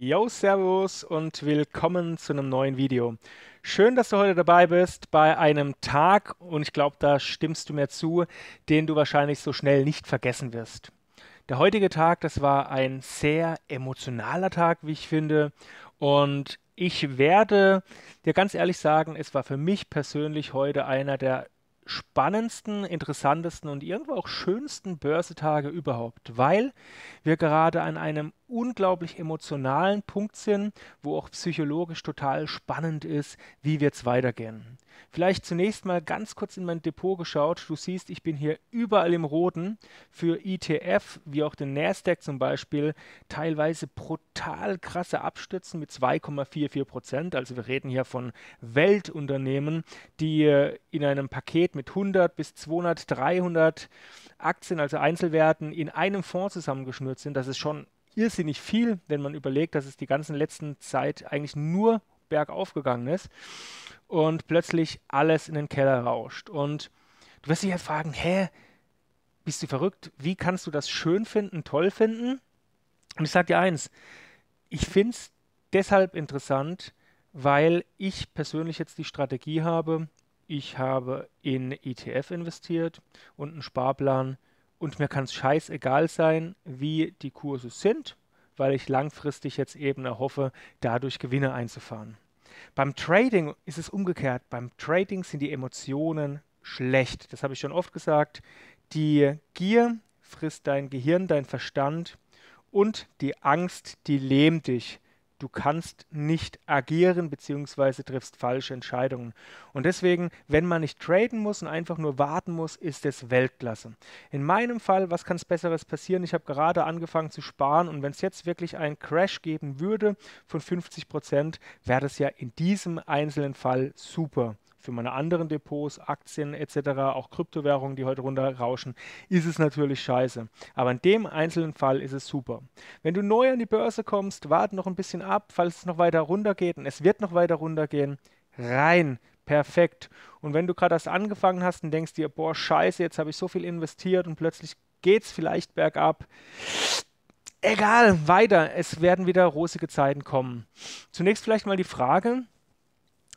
Yo, Servus und willkommen zu einem neuen Video. Schön, dass du heute dabei bist bei einem Tag und ich glaube, da stimmst du mir zu, den du wahrscheinlich so schnell nicht vergessen wirst. Der heutige Tag, das war ein sehr emotionaler Tag, wie ich finde und ich werde dir ganz ehrlich sagen, es war für mich persönlich heute einer der spannendsten, interessantesten und irgendwo auch schönsten Börsetage überhaupt, weil wir gerade an einem unglaublich emotionalen Punkt sind, wo auch psychologisch total spannend ist, wie es weitergehen. Vielleicht zunächst mal ganz kurz in mein Depot geschaut. Du siehst, ich bin hier überall im Roten für ETF, wie auch den Nasdaq zum Beispiel, teilweise brutal krasse Abstützen mit 2,44 Prozent. Also wir reden hier von Weltunternehmen, die äh, in einem Paket mit 100 bis 200, 300 Aktien, also Einzelwerten, in einem Fonds zusammengeschnürt sind. Das ist schon irrsinnig viel, wenn man überlegt, dass es die ganzen letzten Zeit eigentlich nur bergauf gegangen ist und plötzlich alles in den Keller rauscht. Und du wirst dich jetzt fragen, hä, bist du verrückt? Wie kannst du das schön finden, toll finden? Und ich sage dir eins, ich finde es deshalb interessant, weil ich persönlich jetzt die Strategie habe, ich habe in ETF investiert und einen Sparplan und mir kann es scheißegal sein, wie die Kurse sind, weil ich langfristig jetzt eben erhoffe, dadurch Gewinne einzufahren. Beim Trading ist es umgekehrt. Beim Trading sind die Emotionen schlecht. Das habe ich schon oft gesagt. Die Gier frisst dein Gehirn, dein Verstand und die Angst, die lähmt dich du kannst nicht agieren beziehungsweise triffst falsche Entscheidungen. Und deswegen, wenn man nicht traden muss und einfach nur warten muss, ist es Weltklasse. In meinem Fall, was kann es besseres passieren? Ich habe gerade angefangen zu sparen und wenn es jetzt wirklich einen Crash geben würde von 50%, Prozent, wäre das ja in diesem einzelnen Fall super für meine anderen Depots, Aktien etc., auch Kryptowährungen, die heute runterrauschen, ist es natürlich scheiße. Aber in dem einzelnen Fall ist es super. Wenn du neu an die Börse kommst, warte noch ein bisschen ab, falls es noch weiter runtergeht und es wird noch weiter runtergehen, rein perfekt. Und wenn du gerade erst angefangen hast und denkst dir, boah, scheiße, jetzt habe ich so viel investiert und plötzlich geht es vielleicht bergab. Egal, weiter, es werden wieder rosige Zeiten kommen. Zunächst vielleicht mal die Frage,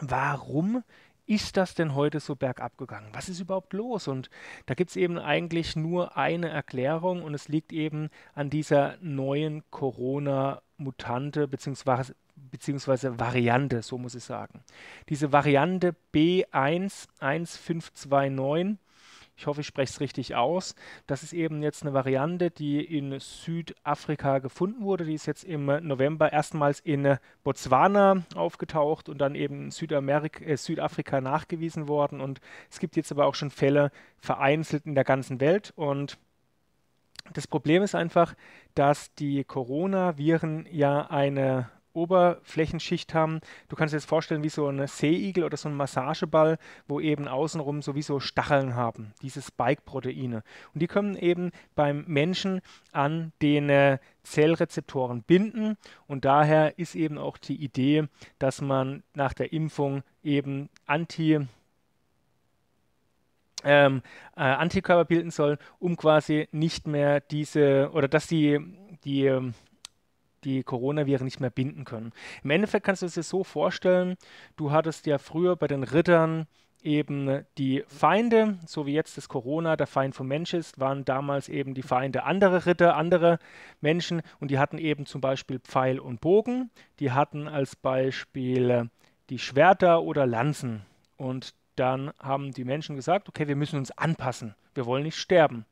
warum ist das denn heute so bergab gegangen? Was ist überhaupt los? Und da gibt es eben eigentlich nur eine Erklärung und es liegt eben an dieser neuen Corona-Mutante bzw. beziehungsweise Variante, so muss ich sagen. Diese Variante B11529 ich hoffe, ich spreche es richtig aus. Das ist eben jetzt eine Variante, die in Südafrika gefunden wurde. Die ist jetzt im November erstmals in Botswana aufgetaucht und dann eben in Südamerik äh, Südafrika nachgewiesen worden. Und es gibt jetzt aber auch schon Fälle vereinzelt in der ganzen Welt. Und das Problem ist einfach, dass die Coronaviren ja eine Oberflächenschicht haben. Du kannst dir das vorstellen wie so ein Seeigel oder so ein Massageball, wo eben außenrum sowieso Stacheln haben, diese Spike-Proteine. Und die können eben beim Menschen an den äh, Zellrezeptoren binden. Und daher ist eben auch die Idee, dass man nach der Impfung eben Anti- ähm, äh, Antikörper bilden soll, um quasi nicht mehr diese oder dass die, die ähm, die Coronaviren nicht mehr binden können. Im Endeffekt kannst du es dir so vorstellen, du hattest ja früher bei den Rittern eben die Feinde, so wie jetzt das Corona der Feind vom Mensch ist, waren damals eben die Feinde anderer Ritter, anderer Menschen und die hatten eben zum Beispiel Pfeil und Bogen, die hatten als Beispiel äh, die Schwerter oder Lanzen und dann haben die Menschen gesagt, okay, wir müssen uns anpassen, wir wollen nicht sterben.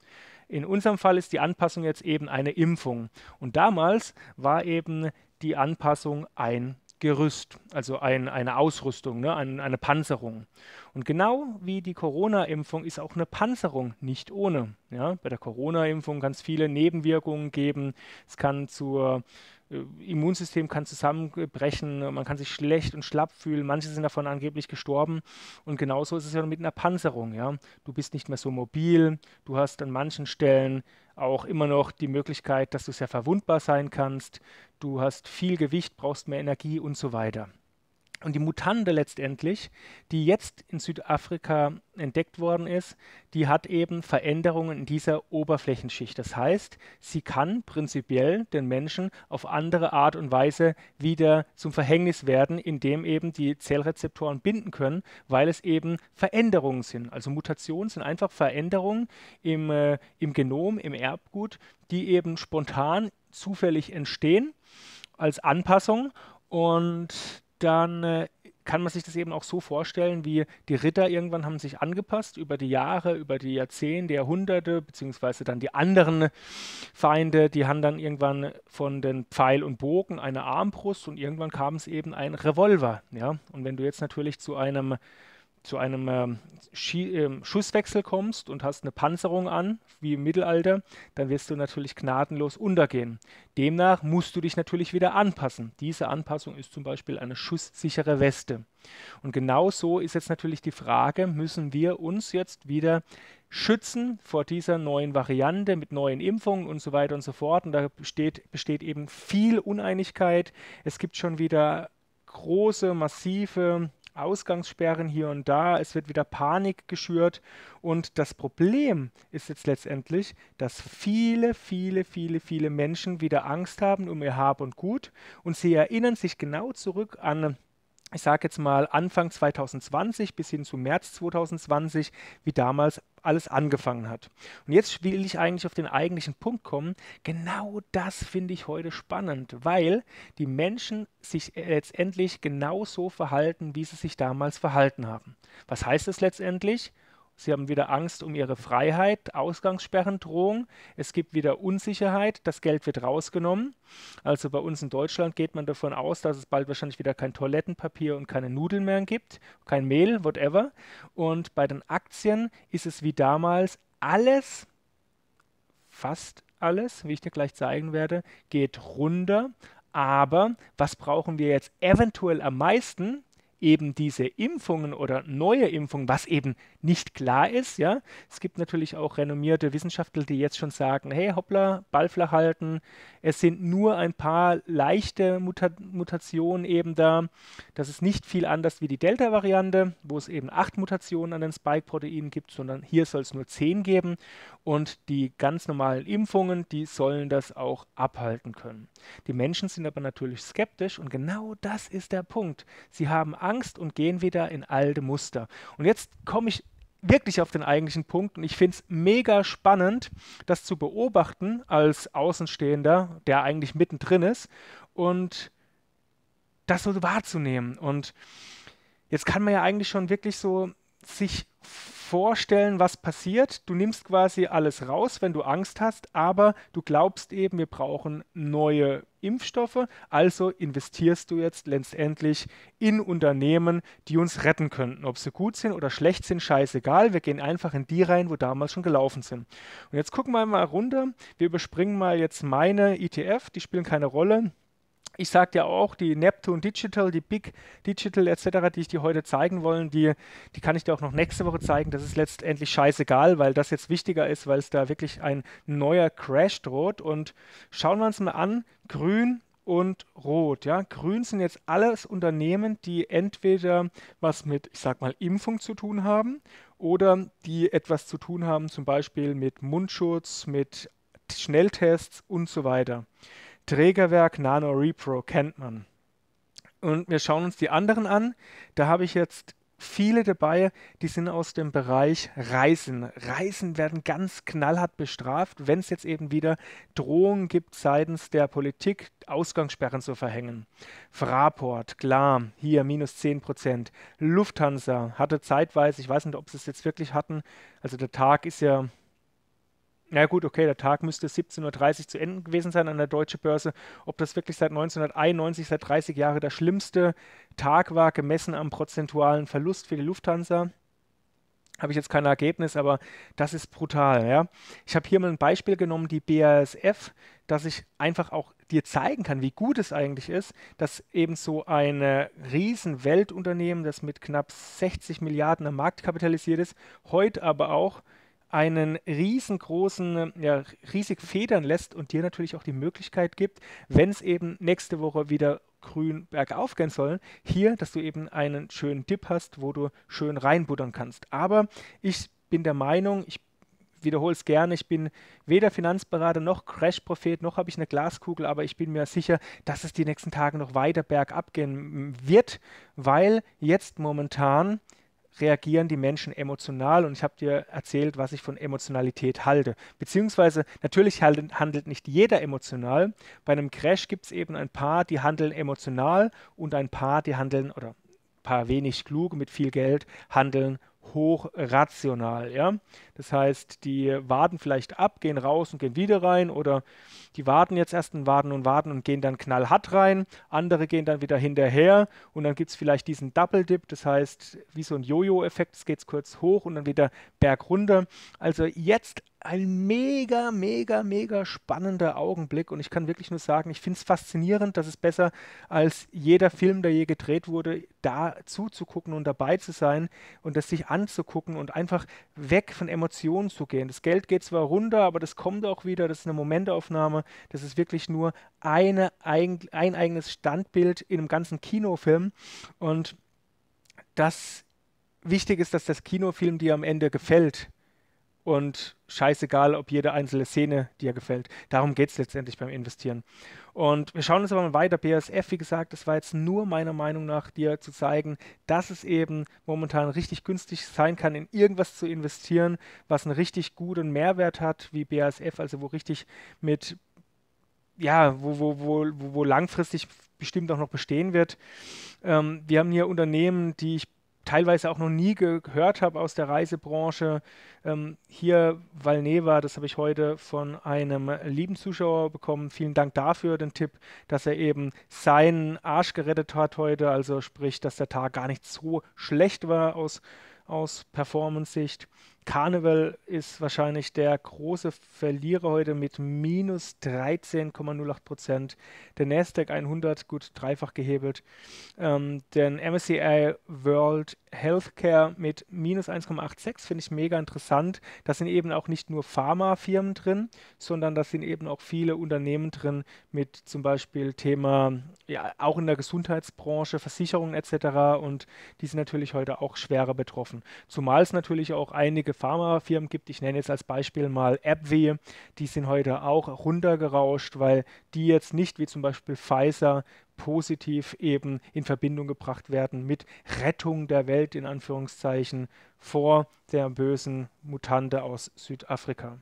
In unserem Fall ist die Anpassung jetzt eben eine Impfung. Und damals war eben die Anpassung ein Gerüst, also ein, eine Ausrüstung, ne, ein, eine Panzerung. Und genau wie die Corona-Impfung ist auch eine Panzerung nicht ohne. Ja? Bei der Corona-Impfung kann es viele Nebenwirkungen geben. Es kann zur äh, Immunsystem kann zusammenbrechen, man kann sich schlecht und schlapp fühlen, manche sind davon angeblich gestorben und genauso ist es ja mit einer Panzerung, ja. Du bist nicht mehr so mobil, du hast an manchen Stellen auch immer noch die Möglichkeit, dass du sehr verwundbar sein kannst, du hast viel Gewicht, brauchst mehr Energie und so weiter. Und die Mutante letztendlich, die jetzt in Südafrika entdeckt worden ist, die hat eben Veränderungen in dieser Oberflächenschicht. Das heißt, sie kann prinzipiell den Menschen auf andere Art und Weise wieder zum Verhängnis werden, indem eben die Zellrezeptoren binden können, weil es eben Veränderungen sind. Also Mutationen sind einfach Veränderungen im, äh, im Genom, im Erbgut, die eben spontan zufällig entstehen als Anpassung und dann äh, kann man sich das eben auch so vorstellen, wie die Ritter irgendwann haben sich angepasst über die Jahre, über die Jahrzehnte, Jahrhunderte, beziehungsweise dann die anderen Feinde, die haben dann irgendwann von den Pfeil und Bogen eine Armbrust und irgendwann kam es eben ein Revolver. Ja? Und wenn du jetzt natürlich zu einem zu einem äh, Schusswechsel kommst und hast eine Panzerung an, wie im Mittelalter, dann wirst du natürlich gnadenlos untergehen. Demnach musst du dich natürlich wieder anpassen. Diese Anpassung ist zum Beispiel eine schusssichere Weste. Und genau so ist jetzt natürlich die Frage, müssen wir uns jetzt wieder schützen vor dieser neuen Variante mit neuen Impfungen und so weiter und so fort. Und da besteht, besteht eben viel Uneinigkeit. Es gibt schon wieder große, massive Ausgangssperren hier und da, es wird wieder Panik geschürt und das Problem ist jetzt letztendlich, dass viele, viele, viele, viele Menschen wieder Angst haben um ihr Hab und Gut und sie erinnern sich genau zurück an ich sage jetzt mal Anfang 2020 bis hin zu März 2020, wie damals alles angefangen hat. Und jetzt will ich eigentlich auf den eigentlichen Punkt kommen. Genau das finde ich heute spannend, weil die Menschen sich äh, letztendlich genauso verhalten, wie sie sich damals verhalten haben. Was heißt das letztendlich? Sie haben wieder Angst um ihre Freiheit, Ausgangssperren, Drohung. Es gibt wieder Unsicherheit, das Geld wird rausgenommen. Also bei uns in Deutschland geht man davon aus, dass es bald wahrscheinlich wieder kein Toilettenpapier und keine Nudeln mehr gibt, kein Mehl, whatever. Und bei den Aktien ist es wie damals alles, fast alles, wie ich dir gleich zeigen werde, geht runter. Aber was brauchen wir jetzt eventuell am meisten? eben diese Impfungen oder neue Impfungen, was eben nicht klar ist, ja. Es gibt natürlich auch renommierte Wissenschaftler, die jetzt schon sagen, hey, hoppla, Ball flach halten, es sind nur ein paar leichte Muta Mutationen eben da. Das ist nicht viel anders wie die Delta-Variante, wo es eben acht Mutationen an den Spike-Proteinen gibt, sondern hier soll es nur zehn geben und die ganz normalen Impfungen, die sollen das auch abhalten können. Die Menschen sind aber natürlich skeptisch und genau das ist der Punkt. Sie haben Angst und gehen wieder in alte Muster. Und jetzt komme ich wirklich auf den eigentlichen Punkt und ich finde es mega spannend, das zu beobachten als Außenstehender, der eigentlich mittendrin ist und das so wahrzunehmen. Und jetzt kann man ja eigentlich schon wirklich so sich vorstellen, was passiert. Du nimmst quasi alles raus, wenn du Angst hast, aber du glaubst eben, wir brauchen neue Impfstoffe. Also investierst du jetzt letztendlich in Unternehmen, die uns retten könnten. Ob sie gut sind oder schlecht sind, scheißegal. Wir gehen einfach in die rein, wo damals schon gelaufen sind. Und jetzt gucken wir mal runter. Wir überspringen mal jetzt meine ETF, die spielen keine Rolle ich sagte dir auch, die Neptune Digital, die Big Digital etc., die ich dir heute zeigen wollen, die, die kann ich dir auch noch nächste Woche zeigen. Das ist letztendlich scheißegal, weil das jetzt wichtiger ist, weil es da wirklich ein neuer Crash droht. Und schauen wir uns mal an, grün und rot. Ja? Grün sind jetzt alles Unternehmen, die entweder was mit, ich sag mal, Impfung zu tun haben oder die etwas zu tun haben, zum Beispiel mit Mundschutz, mit Schnelltests und so weiter. Trägerwerk Nano Repro kennt man. Und wir schauen uns die anderen an. Da habe ich jetzt viele dabei, die sind aus dem Bereich Reisen. Reisen werden ganz knallhart bestraft, wenn es jetzt eben wieder Drohungen gibt seitens der Politik, Ausgangssperren zu verhängen. Fraport, klar, hier minus 10 Prozent. Lufthansa hatte zeitweise, ich weiß nicht, ob sie es jetzt wirklich hatten, also der Tag ist ja na ja, gut, okay, der Tag müsste 17.30 Uhr zu Ende gewesen sein an der deutschen Börse. Ob das wirklich seit 1991, seit 30 Jahren der schlimmste Tag war, gemessen am prozentualen Verlust für die Lufthansa, habe ich jetzt kein Ergebnis, aber das ist brutal. Ja? Ich habe hier mal ein Beispiel genommen, die BASF, dass ich einfach auch dir zeigen kann, wie gut es eigentlich ist, dass eben so ein äh, riesen Weltunternehmen, das mit knapp 60 Milliarden am Markt kapitalisiert ist, heute aber auch einen riesengroßen, ja, riesig federn lässt und dir natürlich auch die Möglichkeit gibt, wenn es eben nächste Woche wieder grün bergauf gehen soll, Hier, dass du eben einen schönen Dip hast, wo du schön reinbuttern kannst. Aber ich bin der Meinung, ich wiederhole es gerne, ich bin weder Finanzberater noch Crash-Prophet, noch habe ich eine Glaskugel, aber ich bin mir sicher, dass es die nächsten Tage noch weiter bergab gehen wird, weil jetzt momentan reagieren die Menschen emotional und ich habe dir erzählt, was ich von Emotionalität halte. Beziehungsweise natürlich handelt nicht jeder emotional. Bei einem Crash gibt es eben ein paar, die handeln emotional und ein paar, die handeln oder ein paar wenig klug mit viel Geld handeln hochrational. Ja? Das heißt, die warten vielleicht ab, gehen raus und gehen wieder rein oder die warten jetzt erst und warten und warten und gehen dann knallhart rein. Andere gehen dann wieder hinterher und dann gibt es vielleicht diesen Double Dip, das heißt, wie so ein Jojo-Effekt, es geht kurz hoch und dann wieder bergunter. Also jetzt ein mega, mega, mega spannender Augenblick und ich kann wirklich nur sagen, ich finde es faszinierend, dass es besser als jeder Film, der je gedreht wurde, da zuzugucken und dabei zu sein und das sich anzugucken und einfach weg von Emotionen zu gehen. Das Geld geht zwar runter, aber das kommt auch wieder, das ist eine Momentaufnahme, das ist wirklich nur eine, ein, ein eigenes Standbild in einem ganzen Kinofilm und das Wichtig ist, dass das Kinofilm dir am Ende gefällt und scheißegal, ob jede einzelne Szene dir gefällt. Darum geht es letztendlich beim Investieren. Und wir schauen uns aber mal weiter. BASF, wie gesagt, das war jetzt nur meiner Meinung nach dir zu zeigen, dass es eben momentan richtig günstig sein kann, in irgendwas zu investieren, was einen richtig guten Mehrwert hat, wie BASF, also wo richtig mit ja, wo, wo, wo, wo langfristig bestimmt auch noch bestehen wird. Ähm, wir haben hier Unternehmen, die ich teilweise auch noch nie gehört habe aus der Reisebranche. Ähm, hier Valneva, das habe ich heute von einem lieben Zuschauer bekommen. Vielen Dank dafür, den Tipp, dass er eben seinen Arsch gerettet hat heute. Also sprich, dass der Tag gar nicht so schlecht war aus, aus Performance-Sicht. Carnival ist wahrscheinlich der große Verlierer heute mit minus 13,08 Prozent. Der Nasdaq 100 gut dreifach gehebelt. Ähm, den MSCI World Healthcare mit minus 1,86 finde ich mega interessant. Da sind eben auch nicht nur Pharmafirmen drin, sondern da sind eben auch viele Unternehmen drin mit zum Beispiel Thema, ja, auch in der Gesundheitsbranche, Versicherungen etc. Und die sind natürlich heute auch schwerer betroffen. Zumal es natürlich auch einige Pharmafirmen gibt. Ich nenne jetzt als Beispiel mal AbbVie. Die sind heute auch runtergerauscht, weil die jetzt nicht wie zum Beispiel Pfizer positiv eben in Verbindung gebracht werden mit Rettung der Welt in Anführungszeichen vor der bösen Mutante aus Südafrika.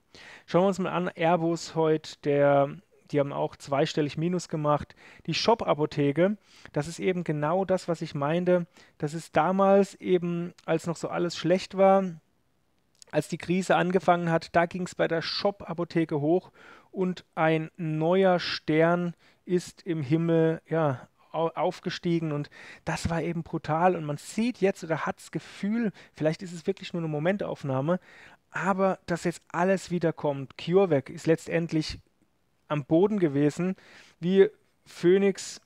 Schauen wir uns mal an, Airbus heute, der die haben auch zweistellig Minus gemacht. Die Shop-Apotheke, das ist eben genau das, was ich meinte. Das ist damals eben, als noch so alles schlecht war, als die Krise angefangen hat, da ging es bei der Shop-Apotheke hoch und ein neuer Stern ist im Himmel ja, aufgestiegen und das war eben brutal und man sieht jetzt oder hat das Gefühl, vielleicht ist es wirklich nur eine Momentaufnahme, aber dass jetzt alles wiederkommt. CureVac ist letztendlich am Boden gewesen, wie Phoenix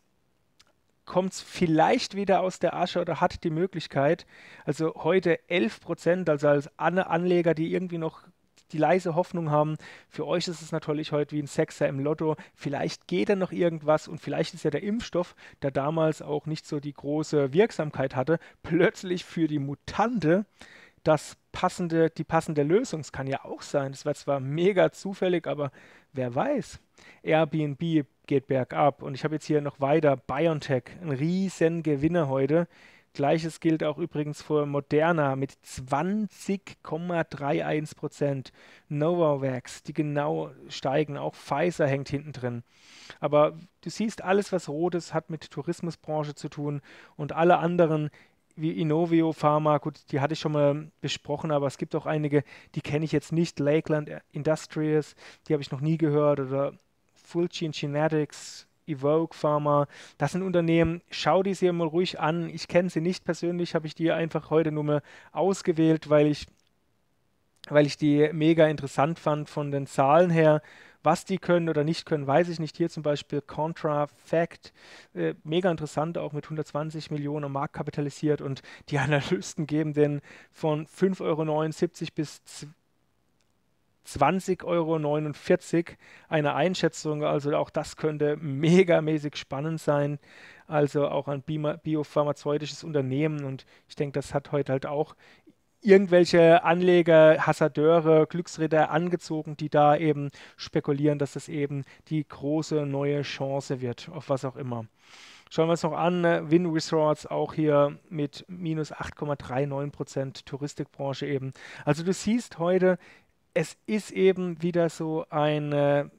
kommt es vielleicht wieder aus der Asche oder hat die Möglichkeit. Also heute 11 Prozent, also als Anleger, die irgendwie noch die leise Hoffnung haben. Für euch ist es natürlich heute wie ein Sechser im Lotto. Vielleicht geht da noch irgendwas und vielleicht ist ja der Impfstoff, der damals auch nicht so die große Wirksamkeit hatte, plötzlich für die Mutante das passende, die passende Lösung. Es kann ja auch sein. es war zwar mega zufällig, aber wer weiß. Airbnb geht bergab. Und ich habe jetzt hier noch weiter BioNTech, ein riesen Gewinner heute. Gleiches gilt auch übrigens für Moderna mit 20,31 Prozent. Novavax, die genau steigen. Auch Pfizer hängt hinten drin. Aber du siehst, alles, was rot ist, hat mit Tourismusbranche zu tun. Und alle anderen, wie Innovio Pharma, gut, die hatte ich schon mal besprochen, aber es gibt auch einige, die kenne ich jetzt nicht. Lakeland Industrials, die habe ich noch nie gehört. Oder Fulgin Genetics, Evoke Pharma, das sind Unternehmen, schau die sie mal ruhig an. Ich kenne sie nicht persönlich, habe ich die einfach heute nur mal ausgewählt, weil ich, weil ich die mega interessant fand von den Zahlen her. Was die können oder nicht können, weiß ich nicht. Hier zum Beispiel Contrafact, äh, mega interessant, auch mit 120 Millionen am Markt kapitalisiert und die Analysten geben den von 5,79 Euro bis 20,49 Euro eine Einschätzung. Also auch das könnte megamäßig spannend sein. Also auch ein biopharmazeutisches Unternehmen. Und ich denke, das hat heute halt auch irgendwelche Anleger, Hassadeure, Glücksritter angezogen, die da eben spekulieren, dass das eben die große neue Chance wird, auf was auch immer. Schauen wir uns noch an, äh, Wind Resorts auch hier mit minus 8,39 Prozent Touristikbranche eben. Also du siehst heute, es ist eben wieder so eine,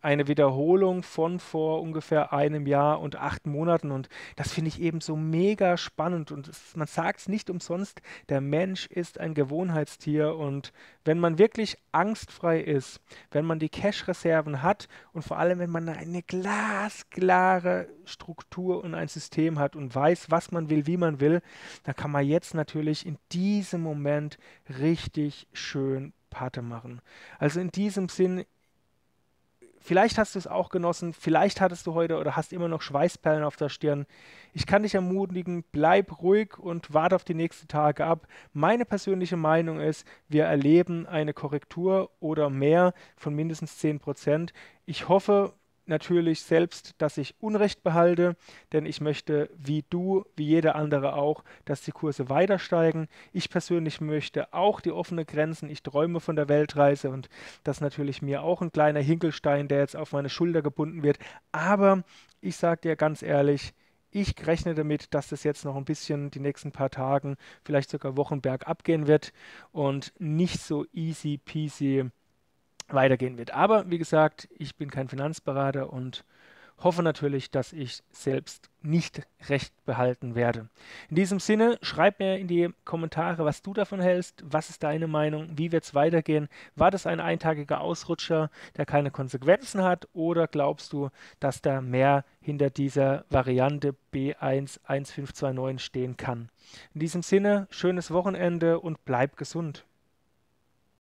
eine Wiederholung von vor ungefähr einem Jahr und acht Monaten. Und das finde ich eben so mega spannend. Und es, man sagt es nicht umsonst, der Mensch ist ein Gewohnheitstier. Und wenn man wirklich angstfrei ist, wenn man die Cash-Reserven hat und vor allem, wenn man eine glasklare Struktur und ein System hat und weiß, was man will, wie man will, dann kann man jetzt natürlich in diesem Moment richtig schön Pate machen. Also in diesem Sinn, vielleicht hast du es auch genossen, vielleicht hattest du heute oder hast immer noch Schweißperlen auf der Stirn. Ich kann dich ermutigen, bleib ruhig und warte auf die nächsten Tage ab. Meine persönliche Meinung ist, wir erleben eine Korrektur oder mehr von mindestens 10 Ich hoffe, natürlich selbst, dass ich Unrecht behalte, denn ich möchte, wie du, wie jeder andere auch, dass die Kurse weiter steigen. Ich persönlich möchte auch die offene Grenzen. Ich träume von der Weltreise und das natürlich mir auch ein kleiner Hinkelstein, der jetzt auf meine Schulter gebunden wird. Aber ich sage dir ganz ehrlich, ich rechne damit, dass das jetzt noch ein bisschen die nächsten paar Tagen, vielleicht sogar Wochen bergab gehen wird und nicht so easy peasy weitergehen wird. Aber wie gesagt, ich bin kein Finanzberater und hoffe natürlich, dass ich selbst nicht recht behalten werde. In diesem Sinne, schreib mir in die Kommentare, was du davon hältst, was ist deine Meinung, wie wird es weitergehen, war das ein eintagiger Ausrutscher, der keine Konsequenzen hat oder glaubst du, dass da mehr hinter dieser Variante B11529 stehen kann. In diesem Sinne, schönes Wochenende und bleib gesund.